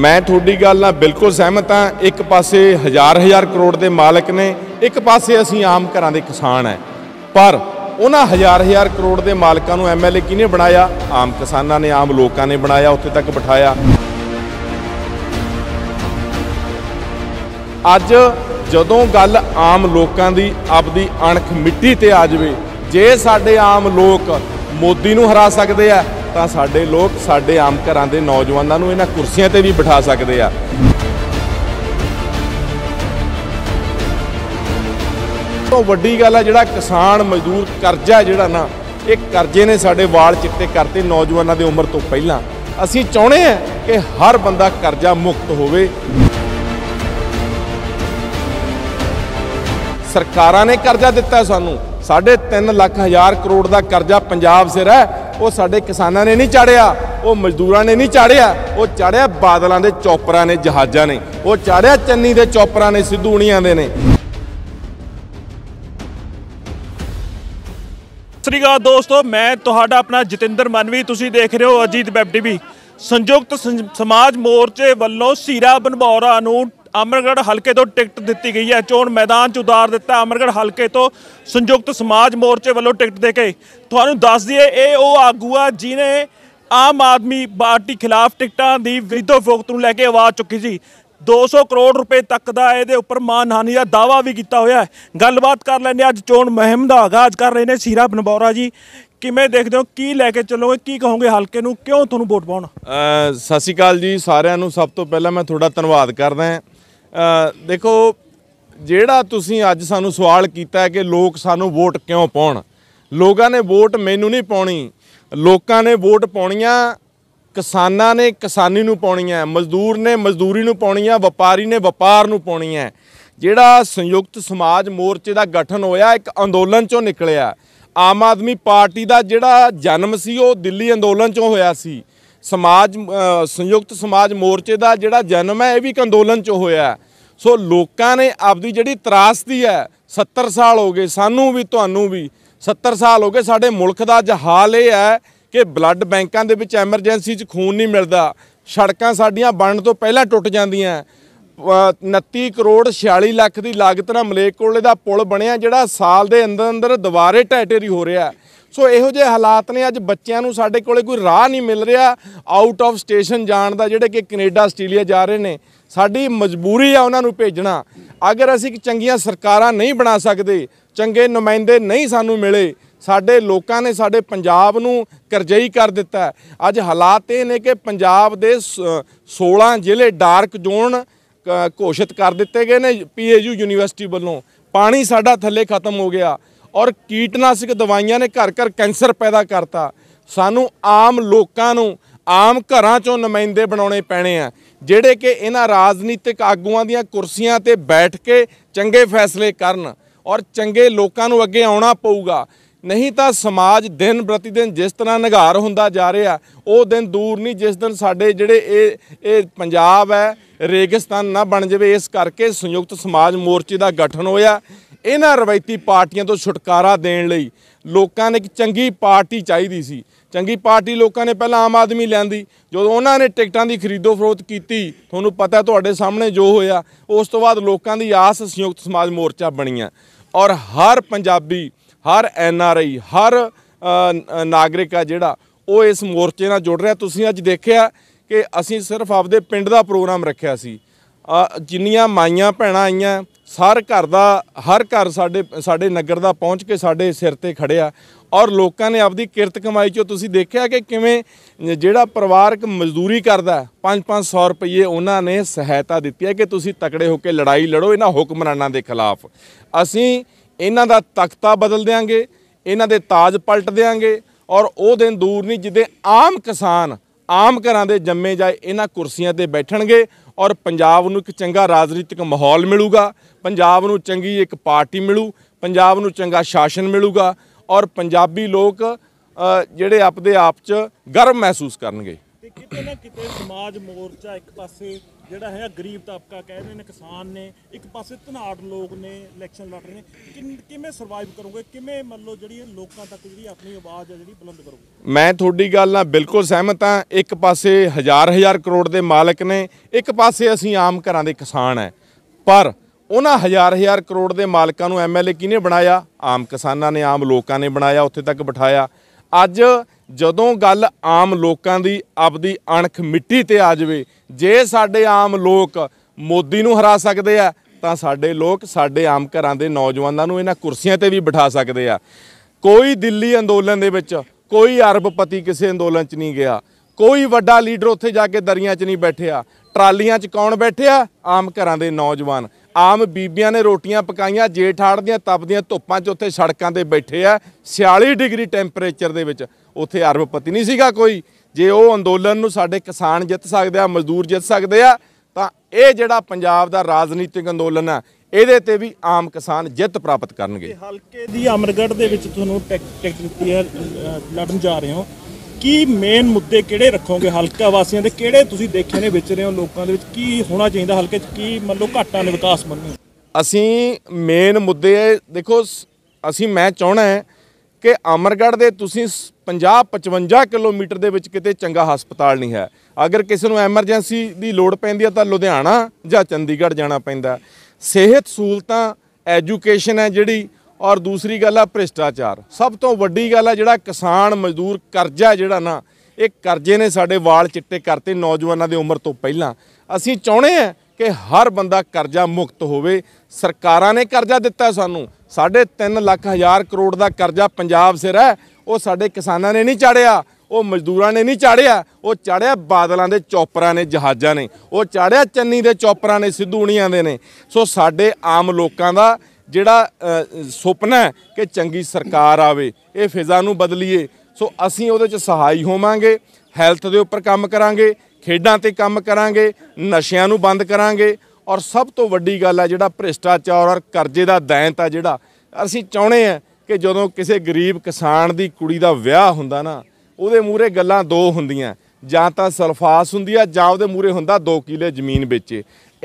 ਮੈਂ ਤੁਹਾਡੀ ਗੱਲ ਨਾਲ ਬਿਲਕੁਲ ਸਹਿਮਤ ਹਾਂ ਇੱਕ ਪਾਸੇ ਹਜ਼ਾਰ ਹਜ਼ਾਰ ਕਰੋੜ ਦੇ ਮਾਲਕ ਨੇ ਇੱਕ ਪਾਸੇ ਅਸੀਂ ਆਮ ਘਰਾਂ ਦੇ ਕਿਸਾਨ ਹੈ ਪਰ ਉਹਨਾਂ ਹਜ਼ਾਰ ਹਜ਼ਾਰ ਕਰੋੜ ਦੇ ਮਾਲਕਾਂ ਨੂੰ ਐਮਐਲਏ ਕਿਹਨੇ ਬਣਾਇਆ ਆਮ ਕਿਸਾਨਾਂ ਨੇ ਆਮ ਲੋਕਾਂ ਨੇ ਬਣਾਇਆ ਉੱਥੇ ਤੱਕ ਬਿਠਾਇਆ ਅੱਜ ਜਦੋਂ ਗੱਲ ਆਮ ਲੋਕਾਂ ਦੀ ਆਪਦੀ ਅਣਖ ਮਿੱਟੀ ਤੇ ਆ ਜਾਵੇ ਜੇ ਸਾਡੇ ਆਮ ਲੋਕ ਮੋਦੀ ਨੂੰ ਹਰਾ ਸਕਦੇ ਆ ਤਾਂ ਸਾਡੇ ਲੋਕ ਸਾਡੇ ਆਮ ਘਰਾਂ ਦੇ ਨੌਜਵਾਨਾਂ ਨੂੰ ਇਹਨਾਂ ਕੁਰਸੀਆਂ ਤੇ ਵੀ ਬਿਠਾ ਸਕਦੇ ਆ ਤੋਂ ਵੱਡੀ ਗੱਲ ਆ ਜਿਹੜਾ ਕਿਸਾਨ ਮਜ਼ਦੂਰ ਕਰਜ਼ਾ ਜਿਹੜਾ ਨਾ ਇਹ ਕਰਜ਼ੇ ਨੇ ਸਾਡੇ ਵਾਲ ਚਿੱਟੇ ਕਰਤੇ ਨੌਜਵਾਨਾਂ ਦੇ ਉਮਰ ਤੋਂ ਪਹਿਲਾਂ ਅਸੀਂ ਚਾਹੁੰਦੇ ਆ ਕਿ ਹਰ ਬੰਦਾ ਕਰਜ਼ਾ ਮੁਕਤ ਹੋਵੇ ਸਰਕਾਰਾਂ ਨੇ ਕਰਜ਼ਾ ਦਿੱਤਾ ਸਾਨੂੰ 3.5 ਲੱਖ ਹਜ਼ਾਰ ਕਰੋੜ ਦਾ ਕਰਜ਼ਾ ਪੰਜਾਬ ਸਿਰ ਹੈ ਉਹ ਸਾਡੇ ਕਿਸਾਨਾਂ ਨੇ ਨਹੀਂ ਚਾੜਿਆ ਉਹ ਮਜ਼ਦੂਰਾਂ ਨੇ ਨਹੀਂ ਚਾੜਿਆ ਉਹ ਚਾੜਿਆ ਬਾਦਲਾਂ ਦੇ ਚੌਪਰਾਂ ਨੇ ਜਹਾਜ਼ਾਂ ਨੇ ਉਹ ਚਾੜਿਆ ਚੰਨੀ ਦੇ ਚੌਪਰਾਂ ਨੇ ਸਿੱਧੂ ਉਣੀਆਂ ਦੇ ਨੇ ਸ੍ਰੀਗਾ ਦੋਸਤੋ ਮੈਂ ਤੁਹਾਡਾ ਆਪਣਾ ਜਤਿੰਦਰ ਮਨਵੀ ਤੁਸੀਂ ਦੇਖ ਰਹੇ ਹੋ ਅਜੀਤ ਵੈਬ ਟੀਵੀ ਸੰਯੁਕਤ ਸਮਾਜ ਮੋਰਚੇ ਵੱਲੋਂ ਸੀਰਾ ਬਨਬੌਰਾ ਨੂੰ ਅਮਰਗੜ ਹਲਕੇ ਤੋਂ ਟਿਕਟ ਦਿੱਤੀ ਗਈ ਹੈ ਚੋਣ ਮੈਦਾਨ 'ਚ ਉਤਾਰ ਦਿੱਤਾ ਅਮਰਗੜ ਹਲਕੇ ਤੋਂ ਸੰਯੁਕਤ ਸਮਾਜ ਮੋਰਚੇ ਵੱਲੋਂ ਟਿਕਟ ਦੇ ਕੇ ਤੁਹਾਨੂੰ ਦੱਸ ਦਈਏ ਇਹ ਉਹ ਆਗੂ ਆ ਜਿਨੇ ਆਮ ਆਦਮੀ ਪਾਰਟੀ ਖਿਲਾਫ ਟਿਕਟਾਂ ਦੀ ਵਿਰੋਧ ਫੋਕਤ ਨੂੰ ਲੈ ਕੇ ਆਵਾਜ਼ ਚੁੱਕੀ ਸੀ 200 ਕਰੋੜ ਰੁਪਏ ਤੱਕ ਦਾ ਇਹਦੇ ਉੱਪਰ ਮਾਨਹਾਨੀ ਦਾ ਦਾਵਾ ਵੀ ਕੀਤਾ ਹੋਇਆ ਹੈ ਗੱਲਬਾਤ ਕਰ ਲੈਂਦੇ ਅੱਜ ਚੋਣ ਮਹਿਮ ਦਾ ਆਗਾਜ਼ ਕਰ ਰਹੇ ਨੇ ਸੀਰਾ ਬਨਬੌਰਾ ਜੀ ਕਿਵੇਂ ਦੇਖਦੇ ਹੋ ਕੀ ਲੈ ਕੇ ਚੱਲੋਗੇ ਕੀ ਕਹੋਗੇ ਹਲਕੇ ਨੂੰ ਕਿਉਂ ਤੁਹਾਨੂੰ ਵੋਟ ਪਾਉਣ ਸਤਿ ਸ਼੍ਰੀ ਅਕਾਲ ਜੀ ਸਾਰਿਆਂ ਨੂੰ ਸਭ ਤੋਂ ਪਹਿਲਾਂ ਮੈਂ ਤੁਹਾਡਾ ਧੰਨਵਾਦ ਕਰਦਾ ਹਾਂ ਦੇਖੋ ਜਿਹੜਾ ਤੁਸੀਂ ਅੱਜ ਸਾਨੂੰ ਸਵਾਲ ਕੀਤਾ ਕਿ ਲੋਕ ਸਾਨੂੰ ਵੋਟ ਕਿਉਂ ਪਾਉਣ ਲੋਕਾਂ ਨੇ ਵੋਟ ਮੈਨੂੰ ਨਹੀਂ ਪਾਉਣੀ ਲੋਕਾਂ ਨੇ ਵੋਟ ਪਾਉਣੀਆਂ ਕਿਸਾਨਾਂ ਨੇ ਕਿਸਾਨੀ ਨੂੰ ਪਾਉਣੀਆਂ ਮਜ਼ਦੂਰ ਨੇ ਮਜ਼ਦੂਰੀ ਨੂੰ ਪਾਉਣੀਆਂ ਵਪਾਰੀ ਨੇ ਵਪਾਰ ਨੂੰ ਪਾਉਣੀਆਂ ਜਿਹੜਾ ਸੰਯੁਕਤ ਸਮਾਜ ਮੋਰਚੇ ਦਾ ਗਠਨ ਹੋਇਆ ਇੱਕ ਅੰਦੋਲਨ ਚੋਂ ਨਿਕਲਿਆ ਆਮ ਆਦਮੀ ਪਾਰਟੀ ਦਾ ਜਿਹੜਾ ਜਨਮ ਸੀ ਉਹ ਦਿੱਲੀ ਅੰਦੋਲਨ ਚੋਂ ਹੋਇਆ ਸੀ ਸਮਾਜ ਸੰਯੁਕਤ ਸਮਾਜ ਮੋਰਚੇ ਦਾ ਜਿਹੜਾ ਜਨਮ ਹੈ ਇਹ ਵੀ ਇੱਕ ਅੰਦੋਲਨ ਚੋਂ ਹੋਇਆ ਸੋ ਲੋਕਾਂ ਨੇ ਆਪਦੀ ਜਿਹੜੀ ਤਰਾਸਦੀ ਹੈ 70 ਸਾਲ ਹੋ ਗਏ ਸਾਨੂੰ ਵੀ ਤੁਹਾਨੂੰ ਵੀ 70 ਸਾਲ ਹੋ ਗਏ ਸਾਡੇ ਮੁਲਕ ਦਾ ਜਹਾਲ ਇਹ ਹੈ ਕਿ ਬਲੱਡ ਬੈਂਕਾਂ ਦੇ ਵਿੱਚ ਐਮਰਜੈਂਸੀ 'ਚ ਖੂਨ ਨਹੀਂ ਮਿਲਦਾ ਸੜਕਾਂ ਸਾਡੀਆਂ ਬਣਨ ਤੋਂ ਪਹਿਲਾਂ ਟੁੱਟ ਜਾਂਦੀਆਂ 29 ਕਰੋੜ 46 ਲੱਖ ਦੀ ਲਾਗਤ ਨਾਲ ਮਲੇਕ ਕੋਲੇ ਦਾ ਪੁਲ ਬਣਿਆ ਜਿਹੜਾ ਸਾਲ ਦੇ ਅੰਦਰ ਅੰਦਰ ਦੁਬਾਰੇ ਟੈਟੇਰੀ ਹੋ ਰਿਹਾ ਸੋ ਇਹੋ ਜਿਹੇ ਹਾਲਾਤ ਨੇ ਅੱਜ ਬੱਚਿਆਂ ਨੂੰ ਸਾਡੇ ਕੋਲੇ ਕੋਈ ਰਾਹ ਨਹੀਂ ਮਿਲ ਰਿਹਾ ਆਊਟ ਆਫ ਸਟੇਸ਼ਨ ਜਾਣ ਦਾ ਜਿਹੜੇ ਕਿ ਕੈਨੇਡਾ ਆਸਟ੍ਰੇਲੀਆ ਜਾ ਰਹੇ ਨੇ ਸਾਡੀ ਮਜਬੂਰੀ ਆ ਉਹਨਾਂ ਨੂੰ ਭੇਜਣਾ ਅਗਰ ਅਸੀਂ ਚੰਗੀਆਂ ਸਰਕਾਰਾਂ ਨਹੀਂ ਬਣਾ ਸਕਦੇ ਚੰਗੇ ਨੁਮਾਇੰਦੇ ਨਹੀਂ ਸਾਨੂੰ ਮਿਲੇ ਸਾਡੇ ਲੋਕਾਂ ਨੇ ਸਾਡੇ ਪੰਜਾਬ ਨੂੰ ਕਰਜਈ ਕਰ ਦਿੱਤਾ ਅੱਜ ਹਾਲਾਤ ਇਹ ਨੇ ਕਿ ਪੰਜਾਬ ਦੇ 16 ਜ਼ਿਲ੍ਹੇ ਡਾਰਕ ਜ਼ੋਨ ਘੋਸ਼ਿਤ ਕਰ ਦਿੱਤੇ ਗਏ ਨੇ ਪੀਏਯੂ ਯੂਨੀਵਰਸਿਟੀ ਵੱਲੋਂ ਪਾਣੀ ਸਾਡਾ ਥੱਲੇ ਖਤਮ ਹੋ ਗਿਆ ਔਰ ਕੀਟਨਾਸ਼ਕ ਦਵਾਈਆਂ ਨੇ ਘਰ ਘਰ ਕੈਂਸਰ ਪੈਦਾ ਕਰਤਾ ਸਾਨੂੰ ਆਮ ਲੋਕਾਂ ਨੂੰ ਆਮ ਘਰਾਂ ਚੋਂ ਨੁਮਾਇੰਦੇ ਬਣਾਉਣੇ ਪੈਣੇ ਆ ਜਿਹੜੇ ਕਿ ਇਹਨਾਂ ਰਾਜਨੀਤਿਕ ਆਗੂਆਂ ਦੀਆਂ ਕੁਰਸੀਆਂ ਤੇ ਬੈਠ ਕੇ ਚੰਗੇ ਫੈਸਲੇ ਕਰਨ ਔਰ ਚੰਗੇ ਲੋਕਾਂ ਨੂੰ ਅੱਗੇ ਆਉਣਾ ਪਊਗਾ ਨਹੀਂ ਤਾਂ ਸਮਾਜ ਦਿਨ ਪ੍ਰਤੀ ਦਿਨ ਜਿਸ ਤਰ੍ਹਾਂ ਨਿਗਾਰ ਹੁੰਦਾ ਜਾ ਰਿਹਾ ਉਹ ਦਿਨ ਦੂਰ ਨਹੀਂ ਜਿਸ ਦਿਨ ਸਾਡੇ ਜਿਹੜੇ ਇਹ ਇਹ ਪੰਜਾਬ ਹੈ ਰੇਗਿਸਤਾਨ ਨਾ ਬਣ ਜਾਵੇ ਇਸ ਕਰਕੇ ਸੰਯੁਕਤ ਸਮਾਜ ਮੋਰਚੇ ਦਾ ਗਠਨ ਹੋਇਆ ਇਹਨਾਂ ਰਵਾਇਤੀ ਪਾਰਟੀਆਂ ਤੋਂ ਛੁਟਕਾਰਾ ਦੇਣ ਲਈ ਲੋਕਾਂ ਨੇ ਇੱਕ ਚੰਗੀ ਪਾਰਟੀ ਚਾਹੀਦੀ ਸੀ ਚੰਗੀ ਪਾਰਟੀ ਲੋਕਾਂ ਨੇ ਪਹਿਲਾਂ ਆਮ ਆਦਮੀ ਲੈਂਦੀ ਜਦੋਂ ਉਹਨਾਂ ਨੇ ਟਿਕਟਾਂ ਦੀ ਖਰੀਦੋ ਫਰੋਤ ਕੀਤੀ ਤੁਹਾਨੂੰ ਪਤਾ ਤੁਹਾਡੇ ਸਾਹਮਣੇ ਜੋ ਹੋਇਆ ਉਸ ਤੋਂ ਬਾਅਦ ਲੋਕਾਂ ਦੀ ਆਸ ਸੰਯੁਕਤ ਸਮਾਜ ਮੋਰਚਾ ਬਣੀਆਂ ਔਰ ਹਰ ਪੰਜਾਬੀ ਹਰ ਐਨ ਆਰ ਆਈ ਹਰ ਨਾਗਰਿਕ ਆ ਜਿਹੜਾ ਉਹ ਇਸ ਮੋਰਚੇ ਨਾਲ ਜੁੜ ਰਿਹਾ ਤੁਸੀਂ ਅੱਜ ਦੇਖਿਆ ਕਿ ਅਸੀਂ ਸਿਰਫ ਆਪਦੇ ਪਿੰਡ ਦਾ ਪ੍ਰੋਗਰਾਮ ਰੱਖਿਆ ਸੀ ਜਿੰਨੀਆਂ ਮਾਈਆਂ ਭੈਣਾਂ ਆਈਆਂ ਸਾਰ ਘਰ ਦਾ ਹਰ ਘਰ ਸਾਡੇ ਸਾਡੇ ਨਗਰ ਦਾ ਪਹੁੰਚ ਕੇ ਸਾਡੇ ਸਿਰ ਤੇ ਖੜਿਆ ਔਰ ਲੋਕਾਂ ਨੇ ਆਪਦੀ ਕਿਰਤ ਕਮਾਈ ਚੋਂ ਤੁਸੀਂ ਦੇਖਿਆ ਕਿ ਕਿਵੇਂ ਜਿਹੜਾ ਪਰਿਵਾਰਕ ਮਜ਼ਦੂਰੀ ਕਰਦਾ 5-500 ਰੁਪਏ ਉਹਨਾਂ ਨੇ ਸਹਾਇਤਾ ਦਿੱਤੀ ਹੈ ਕਿ ਤੁਸੀਂ ਤਕੜੇ ਹੋ ਕੇ ਲੜਾਈ ਲੜੋ ਇਹਨਾਂ ਹੁਕਮਰਾਨਾਂ ਦੇ ਖਿਲਾਫ ਅਸੀਂ ਇਹਨਾਂ ਦਾ ਤਖਤਾ ਬਦਲ ਦੇਾਂਗੇ ਇਹਨਾਂ ਦੇ ਤਾਜ ਪਲਟ ਦੇਾਂਗੇ ਔਰ ਉਹ ਦਿਨ ਦੂਰ ਨਹੀਂ ਜਿੱਦੇ ਆਮ ਕਿਸਾਨ ਆਮ ਘਰਾਂ ਦੇ ਜੰਮੇ ਜਾਏ ਇਹਨਾਂ ਕੁਰਸੀਆਂ ਤੇ ਬੈਠਣਗੇ ਔਰ ਪੰਜਾਬ ਨੂੰ ਇੱਕ ਚੰਗਾ ਰਾਜਨੀਤਿਕ ਮਾਹੌਲ ਮਿਲੂਗਾ ਪੰਜਾਬ ਨੂੰ ਚੰਗੀ ਇੱਕ ਪਾਰਟੀ ਮਿਲੂ ਪੰਜਾਬ ਨੂੰ ਚੰਗਾ ਸ਼ਾਸਨ ਮਿਲੂਗਾ ਔਰ ਪੰਜਾਬੀ ਲੋਕ ਜਿਹੜੇ ਆਪਦੇ ਆਪ 'ਚ ਗਰਵ ਮਹਿਸੂਸ ਕਰਨਗੇ ਕਿਤੇ ਨਾ ਕਿਤੇ ਸਮਾਜ ਮੋਰਚਾ ਇੱਕ ਪਾਸੇ ਜਿਹੜਾ ਹੈ ਗਰੀਬ ਤਬਕਾ ਕਹਿ ਰਹੇ ਨੇ ਕਿਸਾਨ ਨੇ ਇੱਕ ਪਾਸੇ ਧਨਾੜ ਲੋਕ ਨੇ ਇਲੈਕਸ਼ਨ ਲੜ ਰਹੇ ਨੇ ਕਿਵੇਂ ਸਰਵਾਈਵ ਕਰੋਗੇ ਕਿਵੇਂ ਮੰਨ ਲਓ ਜਿਹੜੀ ਲੋਕਾਂ ਤੱਕ ਜਿਹੜੀ ਆਪਣੀ ਆਵਾਜ਼ ਹੈ ਜਿਹੜੀ ਬੁਲੰਦ ਕਰੋਗੇ ਮੈਂ ਤੁਹਾਡੀ ਗੱਲ ਨਾਲ ਬਿਲਕੁਲ ਸਹਿਮਤ ਹਾਂ ਇੱਕ ਪਾਸੇ ਹਜ਼ਾਰ ਹਜ਼ਾਰ ਕਰੋੜ ਦੇ ਮਾਲਕ ਨੇ ਇੱਕ ਪਾਸੇ ਅਸੀਂ ਆਮ ਘਰਾਂ ਦੇ ਕਿਸਾਨ ਹੈ ਪਰ ਉਹਨਾਂ ਹਜ਼ਾਰ ਹਜ਼ਾਰ ਕਰੋੜ ਦੇ ਮਾਲਕਾਂ ਨੂੰ ਐਮਐਲਏ ਕਿਹਨੇ ਬਣਾਇਆ ਆਮ ਕਿਸਾਨਾਂ ਨੇ ਆਮ ਲੋਕਾਂ ਨੇ ਬਣਾਇਆ ਉੱਥੇ ਤੱਕ ਬਿਠਾਇਆ ਅੱਜ ਜਦੋਂ ਗੱਲ ਆਮ ਲੋਕਾਂ ਦੀ ਆਪਦੀ ਅਣਖ ਮਿੱਟੀ ਤੇ ਆ ਜਾਵੇ ਜੇ ਸਾਡੇ ਆਮ ਲੋਕ ਮੋਦੀ ਨੂੰ ਹਰਾ ਸਕਦੇ ਆ ਤਾਂ ਸਾਡੇ ਲੋਕ ਸਾਡੇ ਆਮ ਘਰਾਂ ਦੇ ਨੌਜਵਾਨਾਂ ਨੂੰ ਇਹਨਾਂ ਕੁਰਸੀਆਂ ਤੇ ਵੀ ਬਿਠਾ ਸਕਦੇ ਆ ਕੋਈ ਦਿੱਲੀ ਅੰਦੋਲਨ ਦੇ ਵਿੱਚ ਕੋਈ ਅਰਬਪਤੀ ਕਿਸੇ ਅੰਦੋਲਨ 'ਚ ਨਹੀਂ ਗਿਆ ਕੋਈ ਵੱਡਾ ਲੀਡਰ ਉੱਥੇ ਜਾ ਕੇ ਦਰੀਆਂ 'ਚ ਨਹੀਂ ਬੈਠਿਆ ਟਰਾਲੀਆਂ 'ਚ ਕੌਣ ਬੈਠਿਆ ਆਮ ਘਰਾਂ ਦੇ ਨੌਜਵਾਨ ਆਮ ਬੀਬੀਆਂ ਨੇ ਰੋਟੀਆਂ ਪਕਾਈਆਂ ਜੇਠਾੜ ਦੀਆਂ ਤਪਦੀਆਂ ਧੁੱਪਾਂ 'ਚ ਉੱਥੇ ਸੜਕਾਂ ਤੇ ਬੈਠੇ ਆ 46 ਡਿਗਰੀ ਟੈਂਪਰੇਚਰ ਦੇ ਵਿੱਚ ਉੱਥੇ ਅਰਬਪਤੀ ਨਹੀਂ ਸੀਗਾ ਕੋਈ ਜੇ ਉਹ ਅੰਦੋਲਨ ਨੂੰ ਸਾਡੇ ਕਿਸਾਨ ਜਿੱਤ ਸਕਦੇ ਆ ਮਜ਼ਦੂਰ ਜਿੱਤ ਸਕਦੇ ਆ ਤਾਂ ਇਹ ਜਿਹੜਾ ਪੰਜਾਬ ਦਾ ਰਾਜਨੀਤਿਕ ਅੰਦੋਲਨ ਆ ਇਹਦੇ ਤੇ ਵੀ ਆਮ ਕਿਸਾਨ ਜਿੱਤ ਪ੍ਰਾਪਤ ਕਰਨਗੇ ਹਲਕੇ ਦੀ ਅਮਰਗੜ ਦੇ ਵਿੱਚ ਤੁਹਾਨੂੰ ਟਿਕਟ ਦਿੱਤੀ ਹੈ ਲੜਨ ਜਾ ਰਹੇ ਹੋ ਕੀ ਮੇਨ ਮੁੱਦੇ ਕਿਹੜੇ ਰੱਖੋਗੇ ਹਲਕਾ ਵਾਸੀਆਂ ਦੇ ਕਿਹੜੇ ਤੁਸੀਂ ਦੇਖੇ ਨੇ ਵਿੱਚ ਰਹੇ ਹੋ ਲੋਕਾਂ ਦੇ ਵਿੱਚ ਕੀ ਹੋਣਾ ਚਾਹੀਦਾ ਹਲਕੇ 'ਚ ਕੀ ਮੰਨ ਲਓ ਘਾਟਾਂ ਨੇ ਵਿਕਾਸ ਮੰਨੋ ਅਸੀਂ ਮੇਨ ਮੁੱਦੇ ਦੇਖੋ ਅਸੀਂ ਮੈਂ ਚਾਹਣਾ ਹੈ ਕਿ ਅਮਰਗੜ੍ਹ ਦੇ ਤੁਸੀਂ 50-55 ਕਿਲੋਮੀਟਰ ਦੇ ਵਿੱਚ ਕਿਤੇ ਚੰਗਾ ਹਸਪਤਾਲ ਨਹੀਂ ਹੈ ਅਗਰ ਕਿਸੇ ਨੂੰ ਐਮਰਜੈਂਸੀ ਦੀ ਲੋੜ ਪੈਂਦੀ ਹੈ ਤਾਂ ਲੁਧਿਆਣਾ ਜਾਂ ਚੰਡੀਗੜ੍ਹ ਜਾਣਾ ਪੈਂਦਾ ਸਿਹਤ ਸਹੂਲਤਾਂ ਐਜੂਕੇਸ਼ਨ ਹੈ ਜਿਹੜੀ ਔਰ ਦੂਸਰੀ ਗੱਲ ਆ ਭ੍ਰਿਸ਼ਟਾਚਾਰ ਸਭ ਤੋਂ ਵੱਡੀ ਗੱਲ ਆ ਜਿਹੜਾ ਕਿਸਾਨ ਮਜ਼ਦੂਰ ਕਰਜ਼ਾ ਜਿਹੜਾ ਨਾ ਇਹ ਕਰਜ਼ੇ ਨੇ ਸਾਡੇ ਵਾਲ ਚਿੱਟੇ ਕਰਤੇ ਨੌਜਵਾਨਾਂ ਦੀ ਉਮਰ ਤੋਂ ਪਹਿਲਾਂ ਅਸੀਂ ਚਾਹੁੰਦੇ ਆ ਕਿ ਹਰ ਬੰਦਾ ਕਰਜ਼ਾ ਮੁਕਤ ਹੋਵੇ ਸਰਕਾਰਾਂ ਨੇ ਕਰਜ਼ਾ ਦਿੱਤਾ ਸਾਨੂੰ 3.5 ਲੱਖ ਹਜ਼ਾਰ ਕਰੋੜ ਦਾ ਕਰਜ਼ਾ ਪੰਜਾਬ ਸਿਰ ਹੈ ਉਹ ਸਾਡੇ ਕਿਸਾਨਾਂ ਨੇ ਨਹੀਂ ਚਾੜਿਆ ਉਹ ਮਜ਼ਦੂਰਾਂ ਨੇ ਨਹੀਂ ਚਾੜਿਆ ਉਹ ਚਾੜਿਆ ਬਾਦਲਾਂ ਦੇ ਚੌਪਰਾਂ ਨੇ ਜਹਾਜ਼ਾਂ ਨੇ ਉਹ ਚਾੜਿਆ ਚੰਨੀ ਦੇ ਚੌਪਰਾਂ ਨੇ ਸਿੱਧੂਣੀਆਂ ਦੇ ਨੇ ਸੋ ਸਾਡੇ ਆਮ ਲੋਕਾਂ ਦਾ ਜਿਹੜਾ ਸੁਪਨਾ ਹੈ ਕਿ ਚੰਗੀ ਸਰਕਾਰ ਆਵੇ ਇਹ ਫਿਜ਼ਾ ਨੂੰ ਬਦਲੀਏ ਸੋ ਅਸੀਂ ਉਹਦੇ ਚ ਸਹਾਈ ਹੋਵਾਂਗੇ ਹੈਲਥ ਦੇ ਉੱਪਰ ਕੰਮ ਕਰਾਂਗੇ ਖੇਡਾਂ ਤੇ ਕੰਮ ਕਰਾਂਗੇ ਨਸ਼ਿਆਂ ਨੂੰ ਬੰਦ ਕਰਾਂਗੇ ਔਰ ਸਭ ਤੋਂ ਵੱਡੀ ਗੱਲ ਹੈ ਜਿਹੜਾ ਭ੍ਰਿਸ਼ਟਾਚਾਰ ਔਰ ਕਰਜ਼ੇ ਦਾ ਦੈਂਤ ਆ ਜਿਹੜਾ ਅਸੀਂ ਚਾਹੁੰਦੇ ਆ ਕਿ ਜਦੋਂ ਕਿਸੇ ਗਰੀਬ ਕਿਸਾਨ ਦੀ ਕੁੜੀ ਦਾ ਵਿਆਹ ਹੁੰਦਾ ਨਾ ਉਹਦੇ ਮੂਰੇ ਗੱਲਾਂ ਦੋ ਹੁੰਦੀਆਂ ਜਾਂ ਤਾਂ ਸਲਫਾਸ ਹੁੰਦੀ ਆ ਜਾਂ ਉਹਦੇ ਮੂਰੇ ਹੁੰਦਾ 2 ਕਿਲੇ ਜ਼ਮੀਨ ਵੇਚੇ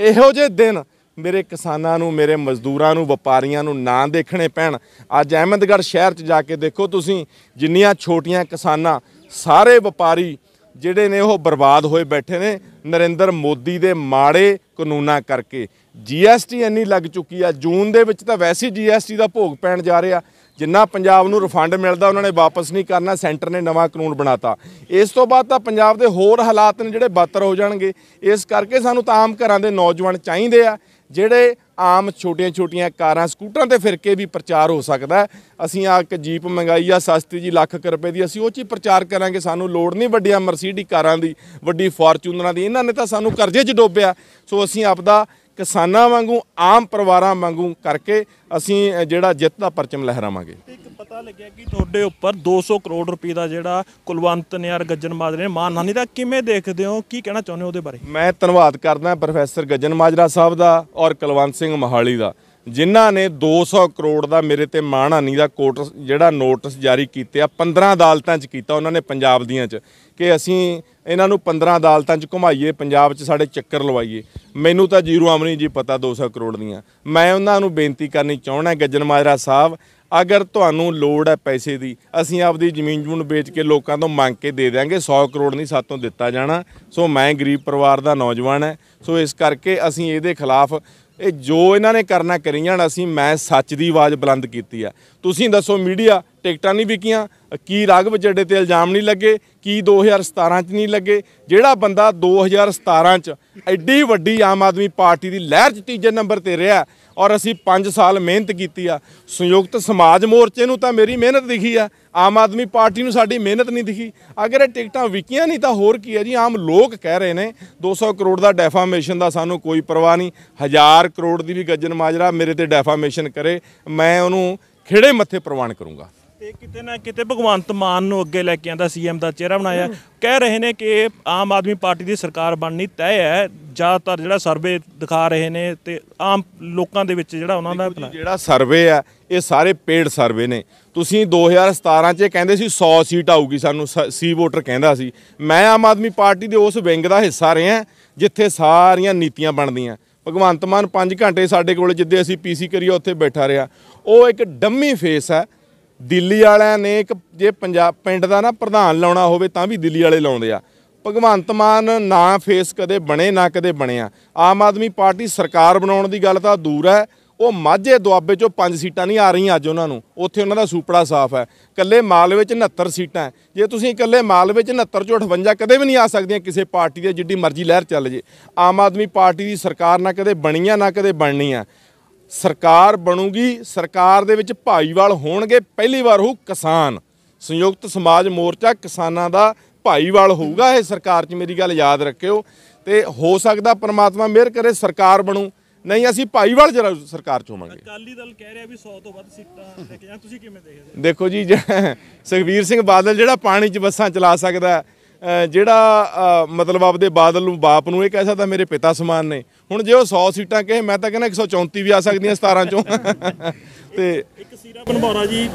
ਇਹੋ ਜਿਹੇ ਦਿਨ ਮੇਰੇ ਕਿਸਾਨਾਂ ਨੂੰ ਮੇਰੇ ਮਜ਼ਦੂਰਾਂ ਨੂੰ ਵਪਾਰੀਆਂ ਨੂੰ ਨਾਂ ਦੇਖਣੇ ਪੈਣ ਅੱਜ ਅਹਿਮਦਗੜ੍ਹ ਸ਼ਹਿਰ 'ਚ ਜਾ ਕੇ ਦੇਖੋ ਤੁਸੀਂ ਜਿੰਨੀਆਂ ਛੋਟੀਆਂ ਕਿਸਾਨਾਂ ਸਾਰੇ ਵਪਾਰੀ ਜਿਹੜੇ ਨੇ ਉਹ ਬਰਬਾਦ ਹੋਏ ਬੈਠੇ ਨੇ ਨਰਿੰਦਰ ਮੋਦੀ ਦੇ ਮਾੜੇ ਕਾਨੂੰਨਾਂ ਕਰਕੇ ਜੀਐਸਟੀ ਇੰਨੀ ਲੱਗ ਚੁੱਕੀ ਆ ਜੂਨ ਦੇ ਵਿੱਚ ਤਾਂ ਵੈਸੇ ਜੀਐਸਟੀ ਦਾ ਭੋਗ ਪੈਣ ਜਾ ਰਿਹਾ ਜਿੰਨਾ ਪੰਜਾਬ ਨੂੰ ਰਿਫੰਡ ਮਿਲਦਾ ਉਹਨਾਂ ਨੇ ਵਾਪਸ ਨਹੀਂ ਕਰਨਾ ਸੈਂਟਰ ਨੇ ਨਵਾਂ ਕਾਨੂੰਨ ਬਣਾਤਾ ਇਸ ਤੋਂ ਬਾਅਦ ਤਾਂ ਪੰਜਾਬ ਦੇ ਹੋਰ ਹਾਲਾਤ ਨੇ ਜਿਹੜੇ ਬਦਤਰ ਹੋ ਜਾਣਗੇ ਇਸ ਕਰਕੇ ਸਾਨੂੰ ਤਾਂ ਆਮ ਘਰਾਂ ਦੇ ਨੌਜਵਾਨ ਚਾਹੀਦੇ ਆ ਜਿਹੜੇ ਆਮ ਛੋਟੀਆਂ-ਛੋਟੀਆਂ ਕਾਰਾਂ ਸਕੂਟਰਾਂ ਤੇ ਫਿਰ ਕੇ ਵੀ ਪ੍ਰਚਾਰ ਹੋ ਸਕਦਾ ਅਸੀਂ ਆ ਇੱਕ ਜੀਪ ਮੰਗਾਈ ਆ ਸਸਤੀ ਜੀ ਲੱਖ ਰੁਪਏ ਦੀ ਅਸੀਂ ਉਹ ਚੀ ਪ੍ਰਚਾਰ ਕਰਾਂਗੇ ਸਾਨੂੰ ਲੋੜ ਨਹੀਂ ਵੱਡੀਆਂ ਮਰਸੀਡੀ ਕਾਰਾਂ ਦੀ ਵੱਡੀ ਫਾਰਚੂਨਰਾਂ ਦੀ ਇਹਨਾਂ ਨੇ ਤਾਂ ਸਾਨੂੰ ਕਰਜ਼ੇ 'ਚ ਡੋਬਿਆ ਸੋ ਅਸੀਂ ਆਪਦਾ ਕਿਸਾਨਾਂ ਵਾਂਗੂ ਆਮ ਪਰਿਵਾਰਾਂ ਵਾਂਗੂ ਕਰਕੇ ਅਸੀਂ ਜਿਹੜਾ ਜਿੱਤ ਦਾ ਪਰਚਮ ਲਹਿਰਾਵਾਂਗੇ ਇੱਕ ਪਤਾ ਲੱਗਿਆ ਕਿ ਤੁਹਾਡੇ ਉੱਪਰ 200 ਕਰੋੜ ਰੁਪਏ ਦਾ ਜਿਹੜਾ ਕੁਲਵੰਤ ਨਿਆਰ ਗੱਜਨ ਮਾਜਰੇ ਮਾਨਹਾਨੀ ਦਾ ਕਿਵੇਂ ਦੇਖਦੇ ਹੋ ਕੀ ਕਹਿਣਾ ਚਾਹੁੰਦੇ ਹੋ ਉਹਦੇ ਬਾਰੇ ਮੈਂ ਧੰਨਵਾਦ ਕਰਦਾ ਪ੍ਰੋਫੈਸਰ ਗੱਜਨ ਮਾਜਰਾ ਸਾਹਿਬ ਦਾ ਔਰ ਕੁਲਵੰਤ ਸਿੰਘ ਮਹਾਲੀ ਦਾ ਜਿਨ੍ਹਾਂ ਨੇ 200 ਕਰੋੜ ਦਾ ਮੇਰੇ ਤੇ ਮਾਣਹਾਨੀ ਦਾ ਕੋਟ ਜਿਹੜਾ ਨੋਟਿਸ ਜਾਰੀ ਕੀਤੇ ਆ 15 ਅਦਾਲਤਾਂ 'ਚ ਕੀਤਾ ਉਹਨਾਂ ਨੇ ਪੰਜਾਬ ਦੀਆਂ 'ਚ ਕਿ ਅਸੀਂ ਇਹਨਾਂ ਨੂੰ 15 ਅਦਾਲਤਾਂ 'ਚ ਘੁਮਾਈਏ ਪੰਜਾਬ 'ਚ ਸਾਡੇ ਚੱਕਰ ਲਵਾਈਏ ਮੈਨੂੰ ਤਾਂ ਜੀਰੋ ਆਮਨੀ ਜੀ ਪਤਾ 200 ਕਰੋੜ ਦੀਆਂ ਮੈਂ ਉਹਨਾਂ ਨੂੰ ਬੇਨਤੀ ਕਰਨੀ ਚਾਹਣਾ ਗੱਜਨ ਮਾਜਰਾ ਸਾਹਿਬ ਅਗਰ ਤੁਹਾਨੂੰ ਲੋੜ ਹੈ ਪੈਸੇ ਦੀ ਅਸੀਂ ਆਪਦੀ ਜ਼ਮੀਨ ਜੂਨ ਵੇਚ ਕੇ ਲੋਕਾਂ ਤੋਂ ਮੰਗ ਕੇ ਦੇ ਦੇਾਂਗੇ 100 ਕਰੋੜ ਨਹੀਂ ਸਾਤੋਂ ਦਿੱਤਾ ਜਾਣਾ ਸੋ ਮੈਂ ਗਰੀਬ ਪਰਿਵਾਰ ਦਾ ਨੌਜਵਾਨ ਹੈ ਸੋ ਇਸ ਕਰਕੇ ਅਸੀਂ ਇਹਦੇ ਖਿਲਾਫ ਇਹ ਜੋ ਇਹਨਾਂ ਨੇ ਕਰਨਾ ਕਰੀ ਜਾਣ ਅਸੀਂ ਮੈਂ ਸੱਚ ਦੀ ਆਵਾਜ਼ ਬੁਲੰਦ ਕੀਤੀ ਆ ਤੁਸੀਂ ਦੱਸੋ ਮੀਡੀਆ ਟਿਕਟਾਂ ਨਹੀਂ ਵਿਕੀਆਂ ਕੀ ਰਾਗ ਜੱਡੇ ਤੇ ਇਲਜ਼ਾਮ ਨਹੀਂ ਲੱਗੇ ਕੀ 2017 ਚ ਨਹੀਂ ਲੱਗੇ ਜਿਹੜਾ ਬੰਦਾ 2017 ਚ ਐਡੀ ਵੱਡੀ ਆਮ ਆਦਮੀ ਪਾਰਟੀ ਦੀ ਲਹਿਰ ਚ ਤੀਜੇ ਨੰਬਰ ਤੇ ਰਿਹਾ ਔਰ ਅਸੀਂ 5 ਸਾਲ ਮਿਹਨਤ ਕੀਤੀ ਆ ਸੰਯੁਕਤ ਸਮਾਜ ਮੋਰਚੇ ਨੂੰ ਤਾਂ ਮੇਰੀ ਮਿਹਨਤ ਦਿਖੀ ਆ ਆਮ ਆਦਮੀ ਪਾਰਟੀ ਨੂੰ ਸਾਡੀ ਮਿਹਨਤ ਨਹੀਂ ਦਿਖੀ ਅਗਰ ਇਹ ਟਿਕਟਾਂ ਵਿਕੀਆਂ ਨਹੀਂ ਤਾਂ ਹੋਰ ਕੀ ਹੈ ਜੀ ਆਮ ਲੋਕ ਕਹਿ ਰਹੇ ਨੇ 200 ਕਰੋੜ ਦਾ ਡੈਫਾਮੇਸ਼ਨ ਦਾ ਸਾਨੂੰ ਕੋਈ ਪਰਵਾਹ ਨਹੀਂ 1000 ਕਰੋੜ ਦੀ ਵੀ ਗੱਜਨ ਮਾਜਰਾ ਮੇਰੇ ਤੇ ਡੈਫਾਮੇਸ਼ਨ ਕਰੇ ਮੈਂ ਉਹਨੂੰ ਖਿਹੜੇ ਮੱਥੇ ਪ੍ਰਵਾਨ ਕਰੂੰਗਾ ਤੇ ਕਿਤੇ ਨਾ ਕਿਤੇ ਭਗਵੰਤ ਮਾਨ ਨੂੰ ਅੱਗੇ ਲੈ ਕੇ ਆਂਦਾ ਸੀਐਮ ਦਾ ਚਿਹਰਾ ਬਣਾਇਆ ਕਹਿ ਰਹੇ ਨੇ ਕਿ ਆਮ ਆਦਮੀ ਪਾਰਟੀ ਦੀ ਸਰਕਾਰ ਬਣਨੀ ਤੈਅ ਹੈ ਜ਼ਿਆਦਾਤਰ ਜਿਹੜਾ ਸਰਵੇ ਦਿਖਾ ਰਹੇ ਨੇ ਤੇ ਆਮ ਲੋਕਾਂ ਦੇ ਵਿੱਚ ਜਿਹੜਾ ਉਹਨਾਂ ਦਾ ਜਿਹੜਾ ਸਰਵੇ ਆ ਇਹ ਸਾਰੇ ਪੇਡ ਸਰਵੇ ਨੇ ਤੁਸੀਂ 2017 'ਚ ਕਹਿੰਦੇ ਸੀ 100 ਸੀਟ ਆਊਗੀ ਸਾਨੂੰ ਸੀ ਵੋਟਰ ਕਹਿੰਦਾ ਸੀ ਮੈਂ ਆਮ ਆਦਮੀ ਪਾਰਟੀ ਦੇ ਉਸ ਵਿੰਗ ਦਾ ਹਿੱਸਾ ਰਿਹਾ ਜਿੱਥੇ ਸਾਰੀਆਂ ਨੀਤੀਆਂ ਬਣਦੀਆਂ ਭਗਵੰਤ ਮਾਨ 5 ਘੰਟੇ ਸਾਡੇ ਕੋਲ ਜਿੱਦੇ ਅਸੀਂ ਪੀਸੀ ਕਰੀਏ ਉੱਥੇ ਬੈਠਾ ਰਿਹਾ ਉਹ ਇੱਕ ਡੰਮੀ ਫੇਸ ਹੈ ਦਿੱਲੀ ਵਾਲਿਆਂ ਨੇ ਇੱਕ ਜੇ ਪੰਜਾਬ ਪਿੰਡ ਦਾ ਨਾ ਪ੍ਰਧਾਨ ਲਾਉਣਾ ਹੋਵੇ ਤਾਂ ਵੀ ਦਿੱਲੀ ਵਾਲੇ ਲਾਉਂਦੇ ਆ ਭਗਵੰਤ ਮਾਨ ਨਾ ਫੇਸ ਕਦੇ ਬਣੇ ਨਾ ਕਦੇ ਬਣਿਆ ਆਮ ਆਦਮੀ ਪਾਰਟੀ ਸਰਕਾਰ ਬਣਾਉਣ ਦੀ ਗੱਲ ਤਾਂ ਦੂਰ ਹੈ ਉਹ ਮਾਝੇ ਦੁਆਬੇ ਚੋਂ ਪੰਜ ਸੀਟਾਂ ਨਹੀਂ ਆ ਰਹੀਆਂ ਅੱਜ ਉਹਨਾਂ ਨੂੰ ਉੱਥੇ ਉਹਨਾਂ ਦਾ ਸੂਪੜਾ ਸਾਫ਼ ਹੈ ਇਕੱਲੇ ਮਾਲਵੇ ਚ 69 ਸੀਟਾਂ ਜੇ ਤੁਸੀਂ ਇਕੱਲੇ ਮਾਲਵੇ ਚ 69 ਚੋਂ 58 ਕਦੇ ਵੀ ਨਹੀਂ ਆ ਸਕਦੀਆਂ ਕਿਸੇ ਪਾਰਟੀ ਦੇ ਜਿੱਡੀ ਮਰਜ਼ੀ ਲਹਿਰ ਚੱਲ ਜੇ ਆਮ ਆਦਮੀ ਪਾਰਟੀ ਦੀ ਸਰਕਾਰ ਨਾ ਕਦੇ ਬਣੀਆਂ ਨਾ ਕਦੇ ਬਣਨੀਆਂ ਸਰਕਾਰ ਬਣੂਗੀ ਸਰਕਾਰ ਦੇ ਵਿੱਚ ਭਾਈਵਾਲ ਹੋਣਗੇ ਪਹਿਲੀ ਵਾਰ ਉਹ ਕਿਸਾਨ ਸੰਯੁਕਤ ਸਮਾਜ ਮੋਰਚਾ ਕਿਸਾਨਾਂ ਦਾ ਭਾਈਵਾਲ ਹੋਊਗਾ ਇਹ ਸਰਕਾਰ 'ਚ ਮੇਰੀ ਗੱਲ ਯਾਦ ਰੱਖਿਓ ਤੇ ਹੋ ਸਕਦਾ ਪਰਮਾਤਮਾ ਮਿਹਰ ਕਰੇ ਸਰਕਾਰ ਬਣੂ ਨਹੀਂ ਅਸੀਂ ਭਾਈਵਾਲ ਜਰਾ ਸਰਕਾਰ ਚ ਹੋਵਾਂਗੇ ਅਕਾਲੀ ਦਲ ਕਹਿ ਰਿਹਾ ਵੀ 100 ਤੋਂ ਵੱਧ ਸੀਟਾਂ ਲੈ ਕੇ ਜਾਂ ਤੁਸੀਂ ਕਿਵੇਂ ਦੇਖਦੇ ਦੇਖੋ ਜੀ ਸੁਖਵੀਰ ਸਿੰਘ ਬਾਦਲ ਜਿਹੜਾ ਪਾਣੀ 'ਚ ਬੱਸਾਂ ਚਲਾ ਸਕਦਾ ਜਿਹੜਾ ਮਤਲਬ ਆਪਦੇ ਬਾਦਲ ਨੂੰ ਬਾਪ ਨੂੰ ਇਹ ਕਹਿ ਸਕਦਾ ਮੇਰੇ ਪਿਤਾ ਸਮਾਨ ਨੇ ਹੁਣ ਜੇ ਉਹ 100 ਸੀਟਾਂ ਕਹੇ ਮੈਂ ਤਾਂ ਕਹਿੰਦਾ 134 ਵੀ ਆ ਸਕਦੀਆਂ 17 ਚੋਂ ਤੇ ਇੱਕ ਸੀਰਾ ਬਨਵਾਰਾ ਜੀ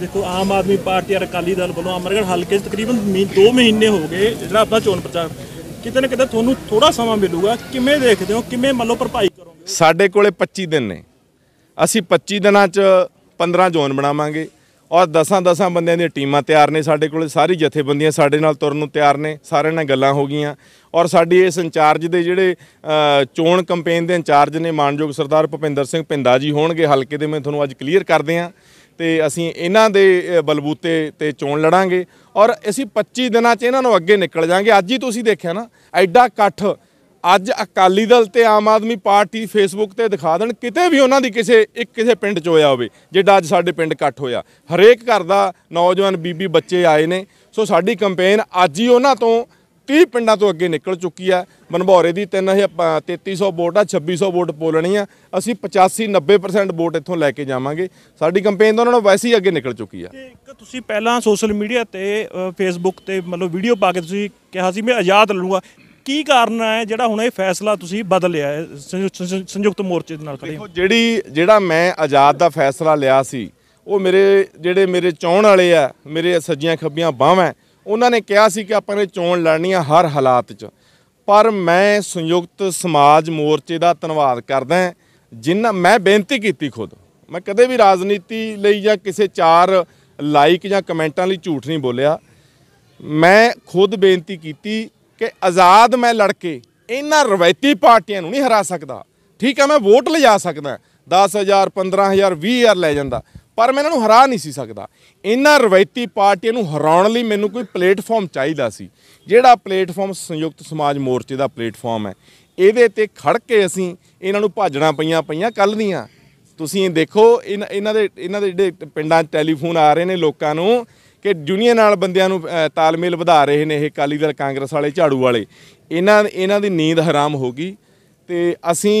ਦੇਖੋ ਆਮ ਆਦਮੀ ਪਾਰਟੀ ਅਰ ਅਕਾਲੀ ਦਲ ਵੱਲੋਂ ਅਮਰਗੜ ਹਲਕੇ 'ਚ ਤਕਰੀਬਨ 2 ਮਹੀਨੇ ਹੋ ਗਏ ਜਿਹੜਾ ਆਪਣਾ ਚੋਣ ਪ੍ਰਚਾਰ ਕਿਤੇ ਨਾ ਕਿਤੇ ਤੁਹਾਨੂੰ ਥੋੜਾ ਸਮਾਂ ਮਿਲੂਗਾ ਕਿਵੇਂ ਦੇਖਦੇ ਹੋ ਕਿਵੇਂ ਮੰਨ ਲਓ ਭਰਪਾਈ ਕਰੋਗੇ ਸਾਡੇ ਕੋਲੇ 25 ਦਿਨ ਨੇ ਅਸੀਂ 25 ਦਿਨਾਂ 'ਚ 15 ਜ਼ੋਨ ਬਣਾਵਾਂਗੇ ਔਰ ਦਸਾਂ ਦਸਾਂ ਬੰਦਿਆਂ ਦੀਆਂ ਟੀਮਾਂ ਤਿਆਰ ਨੇ ਸਾਡੇ ਕੋਲ ਸਾਰੀ ਜਥੇਬੰਦੀਆਂ ਸਾਡੇ ਨਾਲ ਤੁਰਨ ਨੂੰ ਤਿਆਰ ਨੇ ਸਾਰਿਆਂ ਨਾਲ ਗੱਲਾਂ ਹੋ ਗਈਆਂ ਔਰ ਸਾਡੀ ਇਸ ਇੰਚਾਰਜ ਦੇ ਜਿਹੜੇ ਚੋਣ ਕੰਪੇਨ ਦੇ ਇੰਚਾਰਜ ਨੇ ਮਾਨਯੋਗ ਸਰਦਾਰ ਭੁਪਿੰਦਰ ਸਿੰਘ ਪਿੰਦਾ ਜੀ ਹੋਣਗੇ ਹਲਕੇ ਦੇ ਮੈਂ ਤੁਹਾਨੂੰ ਅੱਜ ਕਲੀਅਰ ਕਰਦੇ ਆਂ ਤੇ ਅਸੀਂ ਇਹਨਾਂ ਦੇ ਬਲਬੂਤੇ ਤੇ ਚੋਣ ਲੜਾਂਗੇ ਔਰ ਅਸੀਂ 25 ਦਿਨਾਂ 'ਚ ਇਹਨਾਂ ਨੂੰ ਅੱਗੇ ਨਿਕਲ ਜਾਾਂਗੇ ਅੱਜ ਹੀ ਤੁਸੀਂ ਦੇਖਿਆ ਨਾ ਐਡਾ ਇਕੱਠ ਅੱਜ ਅਕਾਲੀ ਦਲ ਤੇ ਆਮ ਆਦਮੀ ਪਾਰਟੀ ਫੇਸਬੁੱਕ ਤੇ ਦਿਖਾ ਦੇਣ ਕਿਤੇ ਵੀ ਉਹਨਾਂ ਦੀ ਕਿਸੇ ਇੱਕ ਕਿਸੇ ਪਿੰਡ 'ਚ ਹੋਇਆ ਹੋਵੇ ਜਿੱਦਾਂ ਅੱਜ ਸਾਡੇ ਪਿੰਡ ਇਕੱਠ ਹੋਇਆ ਹਰੇਕ ਘਰ ਦਾ ਨੌਜਵਾਨ ਬੀਬੀ ਬੱਚੇ ਆਏ ਨੇ ਸੋ ਸਾਡੀ ਕੈਂਪੇਨ ਅੱਜ ਹੀ ਉਹਨਾਂ ਤੋਂ 30 ਪਿੰਡਾਂ ਤੋਂ ਅੱਗੇ ਨਿਕਲ ਚੁੱਕੀ ਆ ਮਨਭੌਰੇ ਦੀ 3300 ਵੋਟ ਆ 2600 ਵੋਟ ਪੋਲਣੀ ਆ ਅਸੀਂ 85 90% ਵੋਟ ਇੱਥੋਂ ਲੈ ਕੇ ਜਾਵਾਂਗੇ ਸਾਡੀ ਕੰਪੇਨ ਤਾਂ ਉਹਨਾਂ ਨੂੰ ਵੈਸੇ ਹੀ ਅੱਗੇ ਨਿਕਲ ਚੁੱਕੀ ਆ ਇੱਕ ਤੁਸੀਂ ਪਹਿਲਾਂ ਸੋਸ਼ਲ ਮੀਡੀਆ ਤੇ ਫੇਸਬੁੱਕ ਤੇ ਮਤਲਬ ਵੀਡੀਓ ਪਾ ਕੇ ਤੁਸੀਂ ਕਿਹਾ ਸੀ ਮੈਂ ਆਜ਼ਾਦ ਲੜੂਗਾ ਕੀ ਕਾਰਨ ਹੈ ਜਿਹੜਾ ਹੁਣ ਇਹ ਫੈਸਲਾ ਤੁਸੀਂ ਬਦਲਿਆ ਹੈ ਸੰਯੁਕਤ ਮੋਰਚੇ ਦੇ ਨਾਲ ਖੜੇ ਦੇਖੋ ਜਿਹੜੀ ਜਿਹੜਾ ਮੈਂ ਆਜ਼ਾਦ ਦਾ ਫੈਸਲਾ ਲਿਆ ਸੀ ਉਹ ਮੇਰੇ ਜਿਹੜੇ ਮੇਰੇ ਚੋਣ ਵਾਲੇ ਆ ਮੇਰੇ ਸੱਜੀਆਂ ਖੱਬੀਆਂ ਬਾਹਾਂ ਉਹਨਾਂ ਨੇ ਕਿਹਾ ਸੀ ਕਿ ਆਪਾਂ ਨੇ ਚੋਣ ਲੜਨੀ ਆ ਹਰ ਹਾਲਾਤ 'ਚ ਪਰ ਮੈਂ ਸੰਯੁਕਤ ਸਮਾਜ ਮੋਰਚੇ ਦਾ ਧੰਨਵਾਦ ਕਰਦਾ ਜਿਨ੍ਹਾਂ ਮੈਂ ਬੇਨਤੀ ਕੀਤੀ ਖੁਦ ਮੈਂ ਕਦੇ ਵੀ ਰਾਜਨੀਤੀ ਲਈ ਜਾਂ ਕਿਸੇ ਚਾਰ ਲਾਈਕ ਜਾਂ ਕਮੈਂਟਾਂ ਲਈ ਝੂਠ ਨਹੀਂ ਬੋਲਿਆ ਮੈਂ ਖੁਦ ਬੇਨਤੀ ਕੀਤੀ ਕਿ ਆਜ਼ਾਦ ਮੈਂ ਲੜ ਕੇ ਇਹਨਾਂ ਰਵਾਇਤੀ ਪਾਰਟੀਆਂ ਨੂੰ ਨਹੀਂ ਹਰਾ ਸਕਦਾ ਠੀਕ ਹੈ ਮੈਂ ਵੋਟ ਲਿਜਾ ਸਕਦਾ 10000 15000 20000 ਲੈ ਜਾਂਦਾ ਪਰ ਮੈਂ ਇਹਨਾਂ ਨੂੰ ਹਰਾ ਨਹੀਂ ਸੀ ਸਕਦਾ ਇਹਨਾਂ ਰਵਾਇਤੀ ਪਾਰਟੀਆਂ ਨੂੰ ਹਰਾਉਣ ਲਈ ਮੈਨੂੰ ਕੋਈ ਪਲੇਟਫਾਰਮ ਚਾਹੀਦਾ ਸੀ ਜਿਹੜਾ ਪਲੇਟਫਾਰਮ ਸੰਯੁਕਤ ਸਮਾਜ ਮੋਰਚੇ ਦਾ ਪਲੇਟਫਾਰਮ ਹੈ ਇਹਦੇ ਤੇ ਖੜ ਕੇ ਅਸੀਂ ਇਹਨਾਂ ਨੂੰ ਭਾਜਣਾ ਪਈਆਂ ਪਈਆਂ ਕੱਲ ਦੀਆਂ ਤੁਸੀਂ ਦੇਖੋ ਇਹਨਾਂ ਦੇ ਇਹਨਾਂ ਦੇ ਜਿਹੜੇ ਪਿੰਡਾਂ ਟੈਲੀਫੋਨ ਆ ਰਹੇ ਨੇ ਲੋਕਾਂ ਨੂੰ ਕਿ ਜੁਨੀਅਰ ਨਾਲ ਬੰਦਿਆਂ ਨੂੰ ਤਾਲਮੇਲ ਵਧਾ ਰਹੇ ਨੇ ਇਹ ਕਾਲੀ ਦਲ ਕਾਂਗਰਸ ਵਾਲੇ ਝਾੜੂ ਵਾਲੇ ਇਹਨਾਂ ਇਹਨਾਂ ਦੀ ਨੀਂਦ ਹਰਾਮ ਹੋ ਗਈ ਤੇ ਅਸੀਂ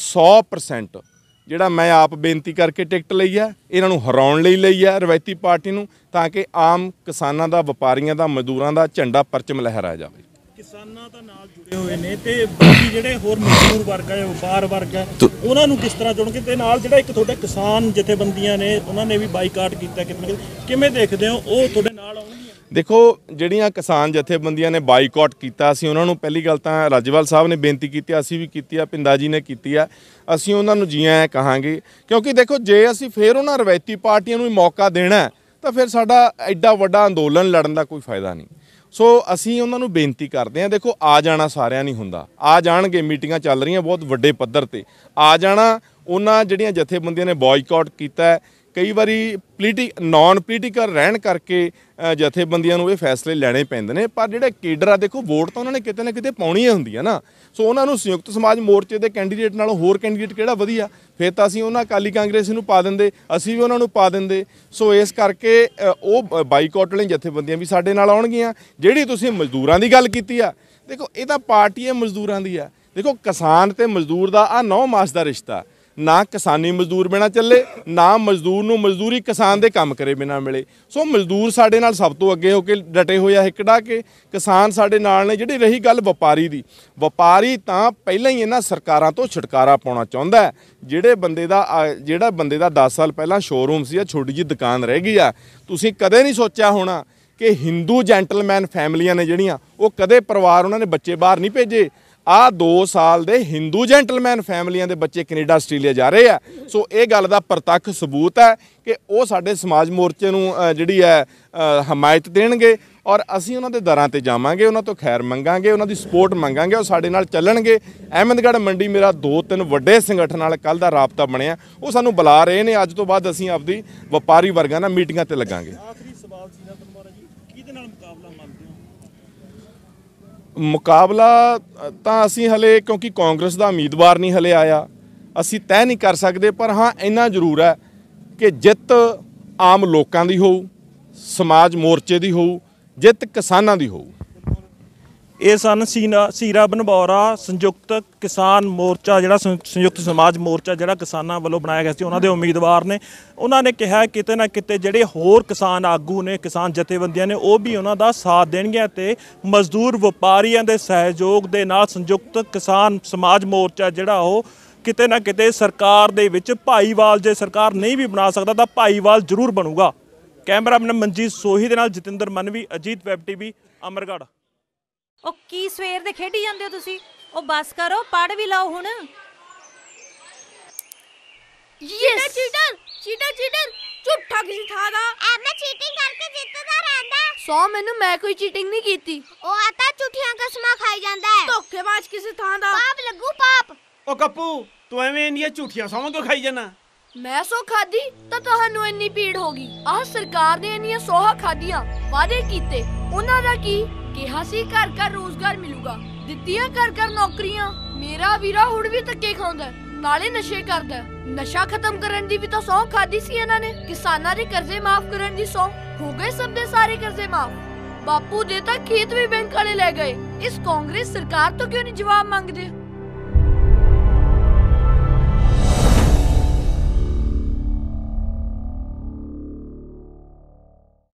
100% ਜਿਹੜਾ ਮੈਂ ਆਪ ਬੇਨਤੀ ਕਰਕੇ ਟਿਕਟ ਲਈ ਆ ਇਹਨਾਂ ਨੂੰ ਹਰਾਉਣ ਲਈ ਲਈ ਆ ਰਵਾਇਤੀ ਪਾਰਟੀ ਨੂੰ ਤਾਂ ਕਿ ਆਮ ਕਿਸਾਨਾਂ ਦਾ ਵਪਾਰੀਆਂ ਦਾ ਮਜ਼ਦੂਰਾਂ ਦਾ ਝੰਡਾ ਪਰਚਮ ਲਹਿਰਾਇਆ ਜਾਵੇ ਕਿਸਾਨਾਂ ਤਾਂ ਨਾਲ ਜੁੜੇ ਹੋਏ ਨੇ ਤੇ ਬਾਕੀ ਜਿਹੜੇ ਹੋਰ ਮਜ਼ਦੂਰ ਵਰਗ ਹੈ ਵਪਾਰ ਵਰਗ ਹੈ ਉਹਨਾਂ ਨੂੰ ਕਿਸ ਤਰ੍ਹਾਂ ਜੋੜਨਗੇ ਤੇ ਨਾਲ ਜਿਹੜਾ ਇੱਕ ਤੁਹਾਡੇ ਕਿਸਾਨ ਜਥੇਬੰਦੀਆਂ ਨੇ ਉਹਨਾਂ ਨੇ ਵੀ ਬਾਈਕਾਟ ਕੀਤਾ ਕਿਤੇ ਕਿਵੇਂ ਦੇਖਦੇ ਹੋ ਉਹ ਤੁਹਾਡੇ ਨਾਲ ਆਉਣਗੀਆਂ ਦੇਖੋ ਜਿਹੜੀਆਂ ਕਿਸਾਨ ਜਥੇਬੰਦੀਆਂ ਨੇ ਬਾਈਕਾਟ ਕੀਤਾ ਸੀ ਉਹਨਾਂ ਨੂੰ ਪਹਿਲੀ ਗੱਲ ਤਾਂ ਰਾਜਵਾਲ ਸਾਹਿਬ ਨੇ ਬੇਨਤੀ ਕੀਤੀ ਅਸੀਂ ਵੀ ਕੀਤੀ ਆ ਪਿੰਦਾ ਜੀ ਨੇ ਕੀਤੀ ਆ ਅਸੀਂ ਉਹਨਾਂ ਨੂੰ ਜੀ ਆਇਆਂ ਕਹਾਂਗੇ ਕਿਉਂਕਿ ਦੇਖੋ ਜੇ ਅਸੀਂ ਫੇਰ ਉਹਨਾਂ ਰਵਾਇਤੀ ਪਾਰਟੀਆਂ ਨੂੰ ਵੀ ਮੌਕਾ ਦੇਣਾ ਤਾਂ ਫਿਰ ਸਾਡਾ ਐਡਾ ਵੱਡਾ ਅੰਦੋਲਨ ਲੜਨ ਦਾ ਕੋਈ ਫਾਇਦਾ ਨਹੀਂ ਸੋ ਅਸੀਂ ਉਹਨਾਂ ਨੂੰ ਬੇਨਤੀ ਕਰਦੇ ਹਾਂ ਦੇਖੋ ਆ ਜਾਣਾ ਸਾਰਿਆਂ ਨਹੀਂ ਹੁੰਦਾ ਆ ਜਾਣਗੇ ਮੀਟਿੰਗਾਂ ਚੱਲ ਰਹੀਆਂ ਬਹੁਤ ਵੱਡੇ ਪੱਧਰ ਤੇ ਆ ਜਾਣਾ ਉਹਨਾਂ ਜਿਹੜੀਆਂ ਜਥੇਬੰਦੀਆਂ ਨੇ ਬਾਇਕਾਟ ਕੀਤਾ ਕਈ ਵਾਰੀ ਪੋਲੀਟਿਕ ਨਾਨ ਪੋਲੀਟਿਕਲ ਰਹਿਣ ਕਰਕੇ ਜਥੇਬੰਦੀਆਂ ਨੂੰ ਇਹ ਫੈਸਲੇ ਲੈਣੇ ਪੈਂਦੇ ਨੇ ਪਰ ਜਿਹੜੇ ਕੇਡਰ ਆ ਦੇਖੋ ਵੋਟ ਤਾਂ ਉਹਨਾਂ ਨੇ ਕਿਤੇ ਨਾ ਕਿਤੇ ਪਾਉਣੀ ਹੀ ਹੁੰਦੀ ਆ ਨਾ ਸੋ ਉਹਨਾਂ ਨੂੰ ਸੰਯੁਕਤ ਸਮਾਜ ਮੋਰਚੇ ਦੇ ਕੈਂਡੀਡੇਟ ਨਾਲੋਂ ਹੋਰ ਕੈਂਡੀਡੇਟ ਕਿਹੜਾ ਵਧੀਆ ਫਿਰ ਤਾਂ ਅਸੀਂ ਉਹਨਾਂ ਅਕਾਲੀ ਕਾਂਗਰਸ ਨੂੰ ਪਾ ਦਿੰਦੇ ਅਸੀਂ ਵੀ ਉਹਨਾਂ ਨੂੰ ਪਾ ਦਿੰਦੇ ਸੋ ਇਸ ਕਰਕੇ ਉਹ ਬਾਈਕਾਟ ਵਾਲੀਆਂ ਜਥੇਬੰਦੀਆਂ ਵੀ ਸਾਡੇ ਨਾਲ ਆਉਣਗੀਆਂ ਜਿਹੜੀ ਤੁਸੀਂ ਮਜ਼ਦੂਰਾਂ ਦੀ ਗੱਲ ਕੀਤੀ ਆ ਦੇਖੋ ਇਹ ਤਾਂ ਪਾਰਟੀ ਹੈ ਮਜ਼ਦੂਰਾਂ ਦੀ ਆ ਦੇਖੋ ਕਿਸਾਨ ਤੇ ਮਜ਼ਦੂਰ ਦਾ ਆ 9 ਮਾਸ ਦਾ ਰਿਸ਼ਤਾ ਨਾ ਕਿਸਾਨੀ ਮਜ਼ਦੂਰ ਬਿਨਾ ਚੱਲੇ ਨਾ ਮਜ਼ਦੂਰ ਨੂੰ ਮਜ਼ਦੂਰੀ ਕਿਸਾਨ ਦੇ ਕੰਮ ਕਰੇ ਬਿਨਾ ਮਿਲੇ ਸੋ ਮਜ਼ਦੂਰ ਸਾਡੇ ਨਾਲ ਸਭ ਤੋਂ ਅੱਗੇ ਹੋ ਕੇ ਡਟੇ ਹੋਇਆ ਹਿੱਕੜਾ ਕੇ ਕਿਸਾਨ ਸਾਡੇ ਨਾਲ ਨੇ ਜਿਹੜੀ ਰਹੀ ਗੱਲ ਵਪਾਰੀ ਦੀ ਵਪਾਰੀ ਤਾਂ ਪਹਿਲਾਂ ਹੀ ਇਹਨਾਂ ਸਰਕਾਰਾਂ ਤੋਂ ਛੁਟਕਾਰਾ ਪਾਉਣਾ ਚਾਹੁੰਦਾ ਜਿਹੜੇ ਬੰਦੇ ਦਾ ਜਿਹੜਾ ਬੰਦੇ ਦਾ 10 ਸਾਲ ਪਹਿਲਾਂ ਸ਼ੋਰੂਮ ਸੀ ਆ ਛੋਟੀ ਜੀ ਦੁਕਾਨ ਰਹਿ ਗਈ ਆ ਤੁਸੀਂ ਕਦੇ ਨਹੀਂ ਸੋਚਿਆ ਹੋਣਾ ਕਿ ਹਿੰਦੂ ਜੈਂਟਲਮੈਨ ਫੈਮਲੀਆਂ ਨੇ ਜਿਹੜੀਆਂ ਉਹ ਕਦੇ ਪਰਿਵਾਰ ਉਹਨਾਂ ਨੇ ਬੱਚੇ ਬਾਹਰ ਨਹੀਂ ਭੇਜੇ ਆ 2 ਸਾਲ ਦੇ ਹਿੰਦੂ ਜੈਂਟਲਮੈਨ ਫੈਮਲੀਆਂ ਦੇ ਬੱਚੇ ਕੈਨੇਡਾ ਆਸਟ੍ਰੇਲੀਆ ਜਾ ਰਹੇ ਆ ਸੋ ਇਹ ਗੱਲ ਦਾ ਪ੍ਰਤੱਖ ਸਬੂਤ ਹੈ ਕਿ ਉਹ ਸਾਡੇ ਸਮਾਜ ਮੋਰਚੇ ਨੂੰ ਜਿਹੜੀ ਹੈ ਹਮਾਇਤ ਦੇਣਗੇ ਔਰ ਅਸੀਂ ਉਹਨਾਂ ਦੇ ਦਰਾਂ ਤੇ ਜਾਵਾਂਗੇ ਉਹਨਾਂ ਤੋਂ ਖੈਰ ਮੰਗਾਂਗੇ ਉਹਨਾਂ ਦੀ ਸਪੋਰਟ ਮੰਗਾਂਗੇ ਉਹ ਸਾਡੇ ਨਾਲ ਚੱਲਣਗੇ ਅਹਿਮਦਗੜ ਮੰਡੀ ਮੇਰਾ ਦੋ ਤਿੰਨ ਵੱਡੇ ਸੰਗਠਨ ਨਾਲ ਕੱਲ ਦਾ ਰਾਬਤਾ ਬਣਿਆ ਉਹ ਸਾਨੂੰ ਬੁਲਾ ਰਹੇ ਨੇ ਅੱਜ ਤੋਂ ਬਾਅਦ ਅਸੀਂ ਆਪਦੀ ਵਪਾਰੀ ਵਰਗਾਂ ਨਾਲ ਮੀਟਿੰਗਾਂ ਤੇ ਲੱਗਾਂਗੇ ਮੁਕਾਬਲਾ ਤਾਂ ਅਸੀਂ ਹਲੇ ਕਿਉਂਕਿ ਕਾਂਗਰਸ ਦਾ ਉਮੀਦਵਾਰ ਨਹੀਂ ਹਲੇ ਆਇਆ ਅਸੀਂ ਤੈਅ ਨਹੀਂ ਕਰ ਸਕਦੇ ਪਰ ਹਾਂ ਇੰਨਾ ਜ਼ਰੂਰ ਹੈ ਕਿ ਜਿੱਤ ਆਮ ਲੋਕਾਂ ਦੀ ਹੋਊ ਸਮਾਜ ਮੋਰਚੇ ਦੀ ਹੋਊ ਜਿੱਤ ਕਿਸਾਨਾਂ ਦੀ ਹੋਊ ਇਹ ਸਨ ਸੀਨਾ ਸੀਰਾ ਬਨਬੌਰਾ ਸੰਯੁਕਤ ਕਿਸਾਨ ਮੋਰਚਾ ਜਿਹੜਾ ਸੰਯੁਕਤ ਸਮਾਜ ਮੋਰਚਾ ਜਿਹੜਾ ਕਿਸਾਨਾਂ ਵੱਲੋਂ ਬਣਾਇਆ ਗਿਆ ਸੀ ਉਹਨਾਂ ਦੇ ਉਮੀਦਵਾਰ ਨੇ ਉਹਨਾਂ ਨੇ ਕਿਹਾ ਕਿਤੇ ਨਾ ਕਿਤੇ ਜਿਹੜੇ ਹੋਰ ਕਿਸਾਨ ਆਗੂ ਨੇ ਕਿਸਾਨ ਜਥੇਬੰਦੀਆਂ ਨੇ ਉਹ ਵੀ ਉਹਨਾਂ ਦਾ ਸਾਥ ਦੇਣਗੇ ਤੇ ਮਜ਼ਦੂਰ ਵਪਾਰੀਆਂ ਦੇ ਸਹਿਯੋਗ ਦੇ ਨਾਲ ਸੰਯੁਕਤ ਕਿਸਾਨ ਸਮਾਜ ਮੋਰਚਾ ਜਿਹੜਾ ਉਹ ਕਿਤੇ ਨਾ ਕਿਤੇ ਸਰਕਾਰ ਦੇ ਵਿੱਚ ਭਾਈਵਾਲ ਜੇ ਸਰਕਾਰ ਨਹੀਂ ਵੀ ਬਣਾ ਸਕਦਾ ਤਾਂ ਭਾਈਵਾਲ ਜ਼ਰੂਰ ਬਣੂਗਾ ਕੈਮਰਾਮੈਨ ਮਨਜੀਤ ਸੋਹੀ ਦੇ ਨਾਲ ਜਤਿੰਦਰ ਮਨਵੀ ਅਜੀਤ ਵੈਬ ਟੀਵੀ ਅਮਰਗੜ੍ਹ ਉਹ ਕੀ ਸਵੇਰ ਦੇ ਖੇਡੀ ਜਾਂਦੇ ਹੋ ਤੁਸੀਂ ਉਹ ਬਸ ਕਰੋ ਪੜ ਵੀ ਲਾਓ ਹੁਣ ਯੈਸ ਚੀਟਰ ਚੀਟਰ ਚੀਟਰ ਝੂਠਾ ਕਿਸ ਥਾ ਦਾ ਐਵੇਂ ਚੀਟਿੰਗ ਕਰਕੇ ਜਿੱਤਦਾ ਰਹਿੰਦਾ ਸੋ ਮੈਨੂੰ ਮੈਂ ਕੋਈ ਚੀਟਿੰਗ ਨਹੀਂ ਕੀਤੀ ਉਹ ਆਤਾ ਝੂਠੀਆਂ ਕਸਮਾਂ ਖਾਈ ਜਾਂਦਾ ਹੈ ਧੋਖੇਬਾਜ਼ ਕਿਸੇ ਥਾਂ ਦਾ ਪਾਪ ਲੱਗੂ ਪਾਪ ਉਹ ਕੱਪੂ ਤੂੰ ਐਵੇਂ ਇੰਨੀਆਂ ਝੂਠੀਆਂ ਸੌਂ ਕਿਉਂ ਖਾਈ ਜਾਂਦਾ ਮੈਂ ਸੋ ਖਾਦੀ ਤਾਂ ਤੁਹਾਨੂੰ ਇੰਨੀ ਪੀੜ ਹੋਗੀ ਆਹ ਸਰਕਾਰ ਨੇ ਇੰਨੀਆਂ ਸੋਹਾ ਖਾਦੀਆਂ ਵਾਦੇ ਕੀਤੇ ਉਹਨਾਂ ਦਾ ਕੀ ਕਿਹਾ ਸੀ ਘਰ ਘਰ ਰੋਜ਼ਗਾਰ ਮਿਲੂਗਾ ਦਿੱਤੀਆਂ ਘਰ ਘਰ ਨੌਕਰੀਆਂ ਮੇਰਾ ਵੀਰਾ ਹੁਣ ਵੀ ਤੱਕੇ ਖਾਉਂਦਾ ਨਾਲੇ ਨਸ਼ੇ ਕਰਦਾ ਨਸ਼ਾ ਖਤਮ ਕਰਨ ਦੀ ਵੀ ਤਾਂ ਸੌ ਖਾਦੀ ਸੀ ਇਹਨਾਂ ਨੇ ਕਿਸਾਨਾਂ ਦੇ ਕਰਜ਼ੇ ਮਾਫ ਕਰਨ ਦੀ ਸੌ ਹੋ ਗਏ ਸਭ ਦੇ ਸਾਰੇ ਕਰਜ਼ੇ ਮਾਫ ਬਾਪੂ ਦੇ ਤਾਂ ਖੇਤ ਵੀ ਬੈਂਕ ਵਾਲੇ ਲੈ ਗਏ ਇਸ ਕਾਂਗਰਸ ਸਰਕਾਰ ਤੋਂ ਕਿਉਂ ਨਹੀਂ ਜਵਾਬ ਮੰਗਦੇ